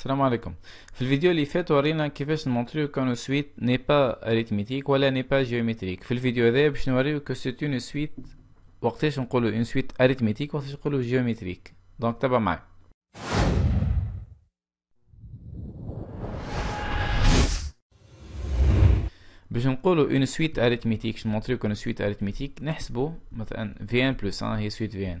السلام عليكم في الفيديو اللي فات ورينا كيفاش نمونطريو كون سويت ني با اريتميتيك ولا ني با جيومتريك في الفيديو هذا باش نوريو كو سيت اون سويت وقتاش نقولو اون سويت اريتميتيك وقتاش نقولو جيومتريك دونك تابع معايا باش نقولو اون سويت اريتميتيك باش نمونطريو كون سويت اريتميتيك نحسبو مثلا في ان بلس ان هي سويت في ان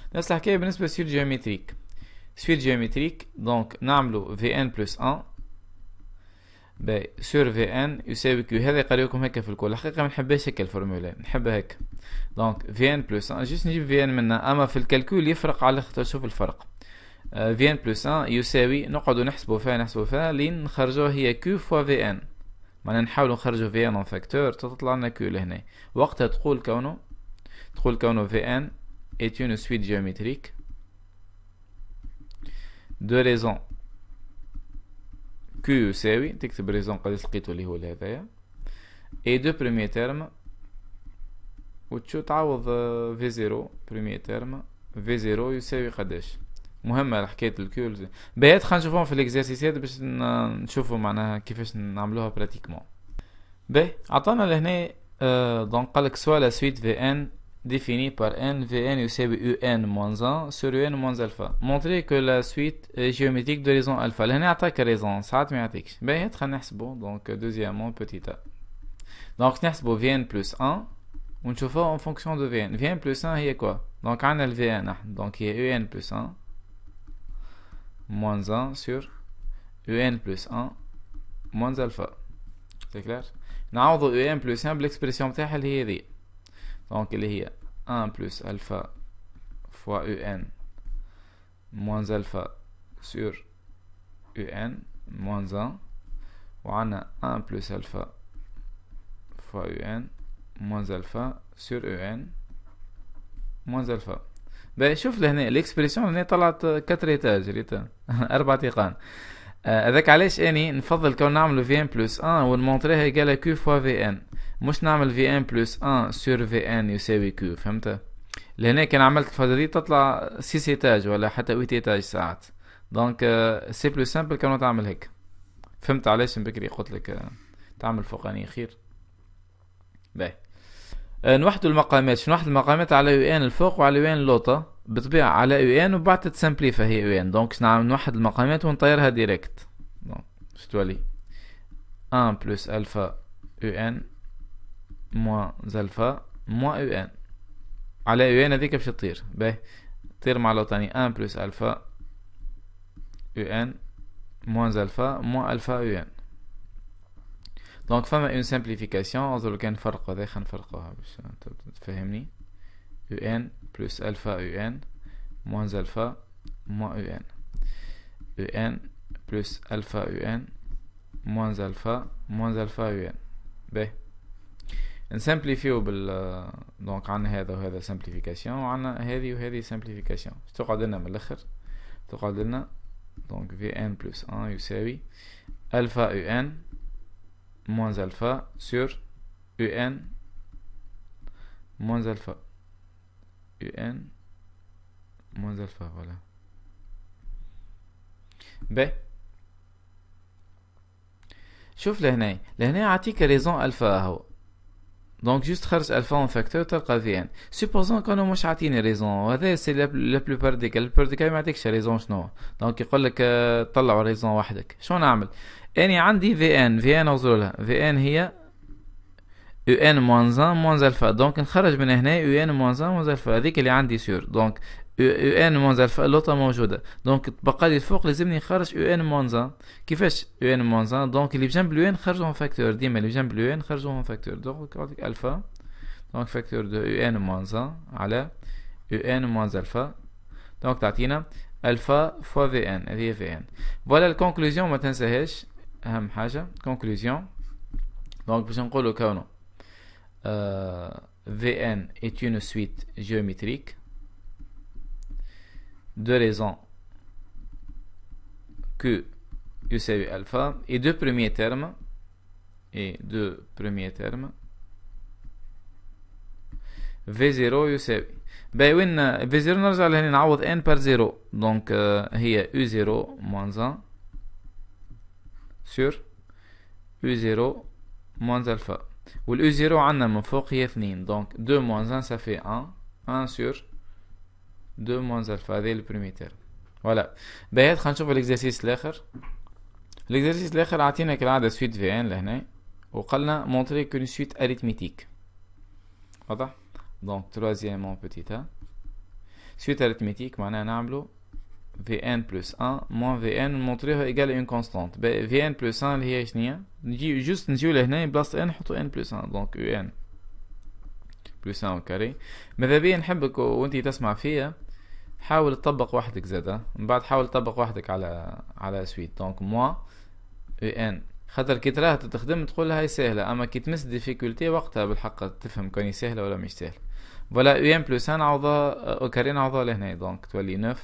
نفس الحكايه بالنسبه لسفير جيومتريك سفير جيومتريك دونك نعملو في ان بلس ان باي سور في ان يساوي كيو هذا لكم هكا في الكل الحقيقه ما نحبهاش هكا الفورمولا نحبها هكا دونك في ان بلس ان جست نجيب في ان منها اما في الكالكول يفرق على خاطر شوف الفرق في ان بلس ان يساوي نقعدو نحسبو فيها نحسبو فيها لين نخرجوها هي كيو فوا في ان معناها نحاولو نخرجو في ان اون فاكتور تطلع لنا كيو لهنا وقتها تقول كونو تقول كونو في ان est une suite géométrique de raisons Q raison et deux premiers termes V0 premier terme V0 يساوي قداش مهمه حكايه بيات خلينا نشوفوهم في الاكزرسيسات باش نشوفوا معناها كيفاش نعملوها définie par n, Vn ucb, un-1 moins sur un-alpha. moins Montrer que la suite est géométrique de raison alpha. n'a عطاك raison, ça ساعات ben, il y a un نحسبو donc deuxièmement, petit a. Donc, nesbo, Vn plus 1 on chauffe en fonction de Vn. Vn plus 1 il y a quoi Donc, عندنا vn, donc il y a un plus 1 moins 1 sur un plus 1 moins alpha. C'est clair avons un plus 1 l'expression تاعها اللي هي donc, il y a 1 plus alpha fois un moins alpha sur un moins 1. On a 1 plus alpha fois un moins alpha sur un moins alpha. Ben, شوف لهنا l'expression هنا طلعت 4 étages, ريتا 4 تيقان هذاك علاش اني نفضل كون نعملو في 1 est égal à q fois vn مش نعمل في ان بلس ان سور في ان يساوي كيو فهمت لهنا كان عملت الفاده دي تطلع سيس تاج ولا حتى ويت تاج ساعات دونك سي بلو سامبل كانوا تعمل هيك فهمت علاش بكري قلت لك تعمل فوقانيه خير باهي آه، نوحدوا المقامات شنو واحد المقامات على يو ان الفوق وعلى يو ان لوطا بطبيعة على يو ان وبعد تسامبليفا فهي يو ان دونك نعمل نوحد المقامات ونطيرها ديريكت دونك شتولي ان بلس الفا يو ان moins alpha moins un على un هذيك باش تطير باهي alpha un moins alpha moins alpha un دونك فما اون سامبليفيكاسيون simplification كان نفرقو هذا خلينا نفرقوها باش تفهمني un plus alpha un moins alpha moins un un plus alpha un moins alpha moins alpha un b نسامبليفيو بال دونك عندنا هذا وهذا سامبليفيكاسيون وعندنا هذه وهذه سامبليفيكاسيون تقعد لنا من الاخر تقعد لنا دونك في ان بلس ان يساوي الفا او ان سور او ان موانز الفا او ان موانز الفا فوالا ب شوف لهنا لهنا عطيك ريزون الفا هو دونك جوست خرج 2000 فاكتور تلقى في ان سوبوزون كانوا مش عاطيني ريزون وهذا سي لا بلو لا البارديكال ما يعطيكش ريزون شنو دونك يقول لك طلع ريزون وحدك شنو نعمل اني عندي في ان في ان اوصلوا في ان هي يو ان موانز زان موانز الفا دونك نخرج من هنا يو ان موانز زان موانز الفا هذيك اللي عندي سور دونك يو ان مونزا اللوطا موجودة دونك تبقى لي الفوق لازمني نخرج يو ان مونزا كيفاش يو ان مونزا دونك اللي بجنب اليو ان خرجوهم فاكتور ديما اللي بجنب اليو ان خرجوهم فاكتور دونك عطيك الفا دونك فاكتور دو يو ان مونزا على يو ان مونز الفا دونك تعطينا الفا فوا في ان هذه في ان فوالا الكونكلوزيون ما تنساهاش اهم حاجة كونكلوزيون دونك باش نقولو كونو في ان ات اون سويت géométrique deux raisons que U alpha et deux premiers termes et deux premiers termes V0 يساوي ben oui, V0 نرجع لهنا نعوض n par 0 donc هي euh, U0 moins 1 sur U0 moins alpha u 0 عندنا من فوق هي 2 donc 2 moins 1 ça fait 1 1 sur دو موانز الفا هذه البريمي تيرم فوالا باهي خلينا نشوف الاكزرسيس الاخر الاكزرسيس الاخر عطينا كالعاده سويت في ان لهنا وقالنا مونتري كون سويت اريتميتيك واضح دونك تروازيامون بوتيتا سويت اريتميتيك معناها نعملو في ان بلس ان موان في ان مونتريها ايكال اون كونستانت ان بلس ان اللي هي شنيا نجي جوست نجيو لهنا بلاص ان نحطو ان بلس ان دونك ان بلس ان كاري ماذا بيا نحبك وانتي تسمع فيا حاول تطبق وحدك زادا من بعد حاول تطبق وحدك على على سويت دونك موا او ان خاطر كي تراها تخدم تقول هاي سهله اما كي تمس ديفيكولتي وقتها بالحق تفهم كان هي سهله ولا مش سهله فوالا او ان بلوس ان عوضة كاري عوضة لهنا دونك تولي نوف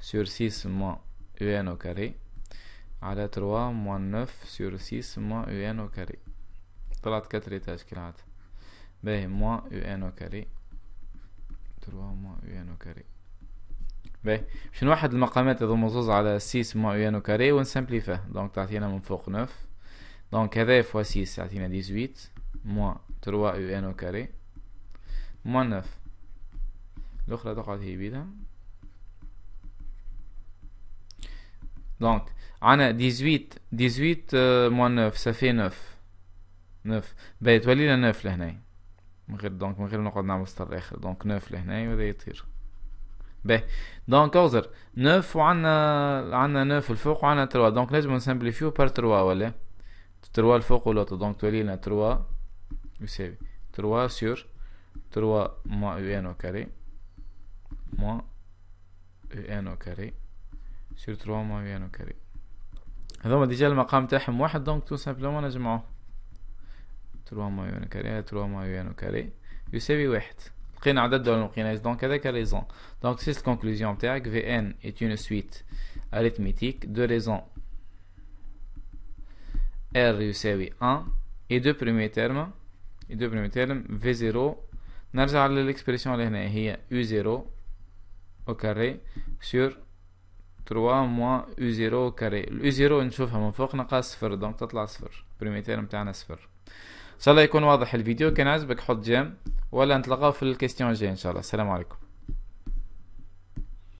سور سيس موا او ان او كاري على تروا موا نوف سور سيس موا او ان او كاري طلعت كتر ايتاج كي باهي موا او ان او كاري تروا موا او ان او كاري باهي باش نوحد المقامات هذوما مزوز على 6 موان يانو كاري ونسامبليفيه دونك تعطينا من فوق 9 دونك هذا فوا 6 تعطينا 18 موان 3 يو ان كاري موان 9 الاخرى تقعد هي بيدها دونك عنا 18 18 موان 9 سافي 9 9 باهي تولينا نوف 9 لهنا من غير دونك من غير نقعد نعمل سطر اخر دونك 9 لهنا وهذا يطير باهي دونك اوزر نوف وعندنا عندنا نوف الفوق وعندنا تروا دونك لازم نسمبليفيو بار تروا ولا تروا الفوق ولوطا دونك تولي لنا تروا يساوي تروا سور تروا موان او ان او كاري موان او ان او كاري سور تروا موان او ان او كاري هذوما ديجا المقام تاعهم واحد دونك تو سامبلومون نجمعوه تروا موان او ان او كاري تروا موان او ان او كاري يساوي واحد Donc, عدد دول المقياس دونك هذاك دونك سي الكونكلوزيون تاعك VN est une suite arithmétique de raisons R يساوي 1 et deux premiers termes et deux premiers termes V0 نرجع للإكسبريسيون اللي هنا هي U0 au carré sur 3 moins U0 au carré U0 نشوفها من فوق نقص صفر دونك تطلع Premier terme, terme تاعنا 0. شاء الله يكون واضح الفيديو كان عجبك حط جيم ولا نتلقاو في الكيستيون الجاي ان شاء الله السلام عليكم